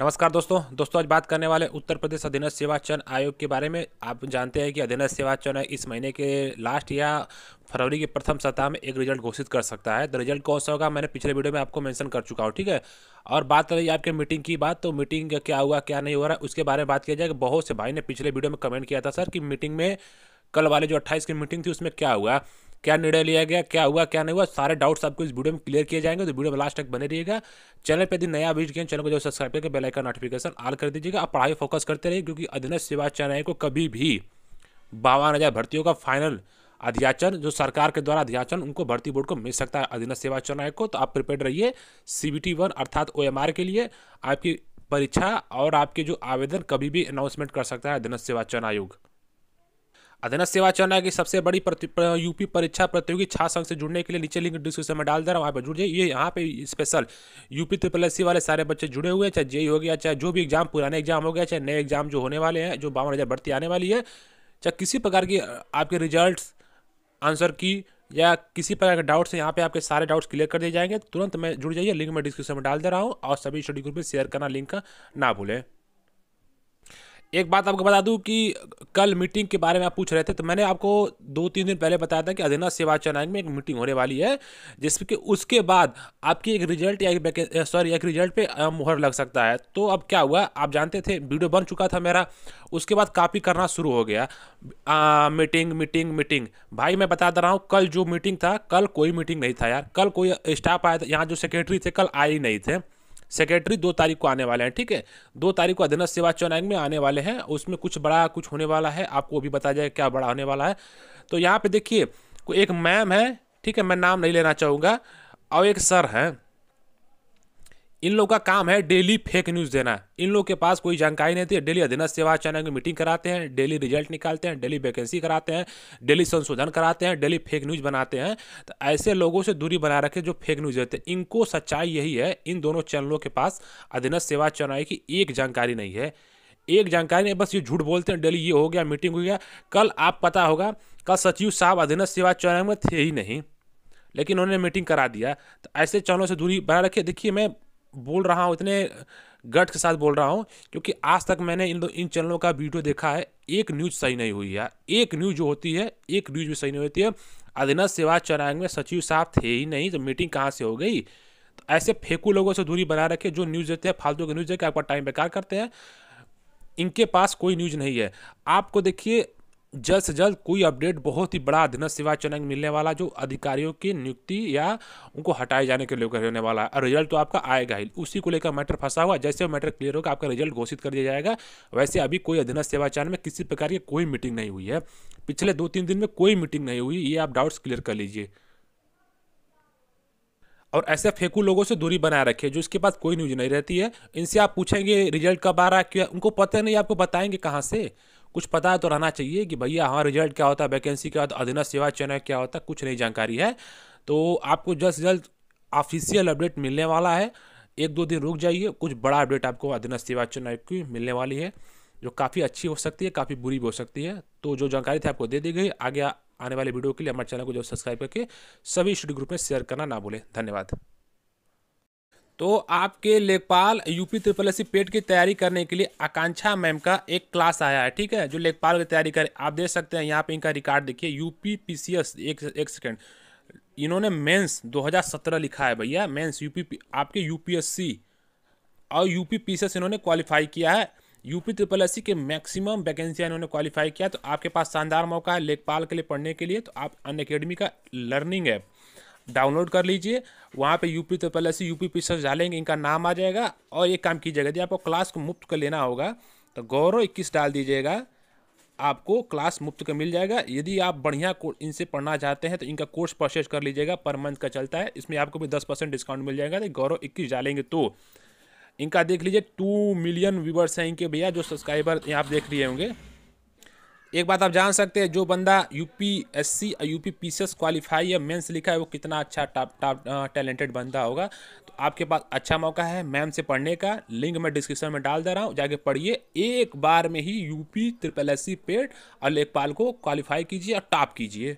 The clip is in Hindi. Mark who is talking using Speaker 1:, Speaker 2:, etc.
Speaker 1: नमस्कार दोस्तों दोस्तों आज बात करने वाले उत्तर प्रदेश अधीनस्थ सेवा चयन आयोग के बारे में आप जानते हैं कि अधीनस्थ सेवा चयन इस महीने के लास्ट या फरवरी के प्रथम सप्ताह में एक रिजल्ट घोषित कर सकता है तो रिजल्ट कौन सा होगा मैंने पिछले वीडियो में आपको मेंशन कर चुका हूँ ठीक है और बात रही आपके मीटिंग की बात तो मीटिंग क्या हुआ क्या नहीं हो रहा उसके बारे में बात किया जाएगा बहुत से भाई ने पिछले वीडियो में कमेंट किया था सर कि मीटिंग में कल वाले जो अट्ठाईस की मीटिंग थी उसमें क्या हुआ क्या निर्णय लिया गया क्या हुआ क्या नहीं हुआ सारे डाउट्स आपको इस वीडियो में क्लियर किए जाएंगे तो वीडियो में लास्ट तक बने रहिएगा चैनल पर यदि नया वीडियो किया चैनल को जो सब्सक्राइब करके बेल आइकन नोटिफिकेशन आल कर दीजिएगा आप पढ़ाई फोकस करते रहिए क्योंकि सेवा चैनल को कभी भी बावन हज़ार भर्तियों का फाइनल अध्याचन जो सरकार के द्वारा अध्याचन उनको भर्ती बोर्ड को मिल सकता है सेवा सेवाचरण आयोग को तो आप प्रिपेयर रहिए सी बी टी वन अर्थात ओ एम आर के लिए आपकी परीक्षा और आपके जो आवेदन कभी भी अनाउंसमेंट कर सकता है सेवा सेवाचरण आयोग अधन सेवा चयन की सबसे बड़ी पर, यूपी परीक्षा प्रतियोगी छात्र संघ से जुड़ने के लिए नीचे लिंक डिस्क्रिप्शन में डाल दे रहा हूँ वहाँ पर जुड़ जाइए ये यहाँ पे स्पेशल यूपी ट्रिपल एस वाले सारे बच्चे जुड़े हुए हैं चाहे जेई e हो गया चाहे जो भी एग्जाम पुराने एग्जाम हो गया चाहे नए एग्जाम जो होने वाले हैं जो बावन हज़ार भर्ती आने वाली है चाहे किसी प्रकार की आपके रिजल्ट आंसर की या किसी प्रकार के डाउट्स यहाँ पे आपके सारे डाउट्स क्लियर कर दिए जाएंगे तुरंत मैं जुड़ जाइए लिंक मैं डिस्क्रिप्शन में डाल दे रहा हूँ और सभी स्टडी ग्रुप में शेयर करना लिंक ना भूलें एक बात आपको बता दूं कि कल मीटिंग के बारे में आप पूछ रहे थे तो मैंने आपको दो तीन दिन पहले बताया था कि अधीना चयन आयोग में एक मीटिंग होने वाली है जिसके उसके बाद आपकी एक रिजल्ट या एक सॉरी एक रिजल्ट पे मुहर लग सकता है तो अब क्या हुआ आप जानते थे वीडियो बन चुका था मेरा उसके बाद कापी करना शुरू हो गया आ, मीटिंग मीटिंग मीटिंग भाई मैं बता दे रहा हूँ कल जो मीटिंग था कल कोई मीटिंग नहीं था यार कल कोई स्टाफ आया था यहाँ जो सेक्रेटरी थे कल आए ही नहीं थे सेक्रेटरी दो तारीख को आने वाले हैं ठीक है दो तारीख को अधीनस्थ सेवा चयन आयोग में आने वाले हैं उसमें कुछ बड़ा कुछ होने वाला है आपको वो भी बताया जाएगा क्या बड़ा होने वाला है तो यहाँ पे देखिए एक मैम है ठीक है मैं नाम नहीं लेना चाहूँगा और एक सर हैं इन लोग का काम है डेली फेक न्यूज़ देना इन लोग के पास कोई जानकारी नहीं थी डेली अधीनस्थ सेवा चैनल की मीटिंग कराते हैं डेली रिजल्ट निकालते हैं डेली वैकेंसी कराते हैं डेली संशोधन कराते हैं डेली फेक न्यूज़ बनाते हैं तो ऐसे लोगों से दूरी बना रखें जो फेक न्यूज़ देते हैं इनको सच्चाई यही है इन दोनों चैनलों के पास अधीनस्थ सेवा चैनल की एक जानकारी नहीं है एक जानकारी नहीं बस ये झूठ बोलते हैं डेली ये हो गया मीटिंग हो गया कल आप पता होगा कल सचिव साहब अधीनस्थ सेवा चैनल में थे ही नहीं लेकिन उन्होंने मीटिंग करा दिया तो ऐसे चैनलों से दूरी बना रखे देखिए मैं बोल रहा हूँ इतने गट के साथ बोल रहा हूँ क्योंकि आज तक मैंने इन दो इन चैनलों का वीडियो देखा है एक न्यूज सही नहीं हुई है एक न्यूज जो होती है एक न्यूज भी सही नहीं होती है सेवा सेवाचरांग में सचिव साहब थे ही नहीं तो मीटिंग कहाँ से हो गई तो ऐसे फेंकू लोगों से दूरी बना रखे जो न्यूज़ देते हैं फालतू की न्यूज़ देकर आपका टाइम बेकार करते हैं इनके पास कोई न्यूज नहीं है आपको देखिए जल्द से जल्द कोई अपडेट बहुत ही बड़ा अधीन सेवा चयन मिलने वाला जो अधिकारियों की नियुक्ति या उनको हटाए जाने के लेकर होने वाला है और रिजल्ट तो आपका आएगा ही उसी को लेकर मैटर फंसा हुआ जैसे मैटर क्लियर होगा आपका रिजल्ट घोषित कर दिया जाएगा वैसे अभी कोई अधीन सेवा चयन में किसी प्रकार की कोई मीटिंग नहीं हुई है पिछले दो तीन दिन में कोई मीटिंग नहीं हुई ये आप डाउट्स क्लियर कर लीजिए और ऐसे फेकू लोगों से दूरी बनाए रखिए जो इसके पास कोई न्यूज नहीं रहती है इनसे आप पूछेंगे रिजल्ट कब आ रहा है क्या उनको पता नहीं आपको बताएंगे कहाँ से कुछ पता तो रहना चाहिए कि भैया हमारा रिजल्ट क्या होता है वैकेंसी क्या होता है अधीनस्थ सेवा चयन क्या होता है कुछ नहीं जानकारी है तो आपको जल्द से जल्द ऑफिशियल अपडेट मिलने वाला है एक दो दिन रुक जाइए कुछ बड़ा अपडेट आपको अधीन सेवा चयन की मिलने वाली है जो काफ़ी अच्छी हो सकती है काफ़ी बुरी भी हो सकती है तो जो जानकारी थी आपको दे दी गई आगे आने वाले वीडियो के लिए हमारे चैनल को जो सब्सक्राइब करके सभी स्टूडियो ग्रुप में शेयर करना ना भूलें धन्यवाद तो आपके लेखपाल यूपी ट्रिपल एस पेट की तैयारी करने के लिए आकांक्षा मैम का एक क्लास आया है ठीक है जो लेखपाल की तैयारी करे आप देख सकते हैं यहाँ पे इनका रिकॉर्ड देखिए यूपी पीसीएस एक एक सेकेंड इन्होंने मेंस 2017 लिखा है भैया मेंस यूपी आपके यूपीएससी और यूपी पीसीएस इन्होंने क्वालिफाई किया है यूपी ट्रिपल एस के मैक्सिमम वैकेंसियाँ इन्होंने क्वालिफाई किया तो आपके पास शानदार मौका है लेखपाल के लिए पढ़ने के लिए तो आप अन का लर्निंग ऐप डाउनलोड कर लीजिए वहाँ पे यूपी तो पहले से यूपी पी सर्च डालेंगे इनका नाम आ जाएगा और एक काम कीजिएगा जी आपको क्लास को मुफ्त का लेना होगा तो गौरव इक्कीस डाल दीजिएगा आपको क्लास मुफ्त का मिल जाएगा यदि आप बढ़िया इनसे पढ़ना चाहते हैं तो इनका कोर्स परचेज कर लीजिएगा पर मंथ का चलता है इसमें आपको भी दस परसेंट डिस्काउंट मिल जाएगा तो गौरव इक्कीस डालेंगे तो इनका देख लीजिए टू मिलियन व्यूवर्स हैं इनके भैया जो सब्सक्राइबर यहाँ आप देख लिए होंगे एक बात आप जान सकते हैं जो बंदा UPSC P UP PCS qualify या मेंस लिखा है वो कितना अच्छा टॉप टॉप टैलेंटेड बंदा होगा तो आपके पास अच्छा मौका है मैम से पढ़ने का लिंक मैं डिस्क्रिप्शन में डाल दे रहा हूँ जाके पढ़िए एक बार में ही UP triple S C PET और लेखपाल को क्वालिफाई कीजिए और टॉप कीजिए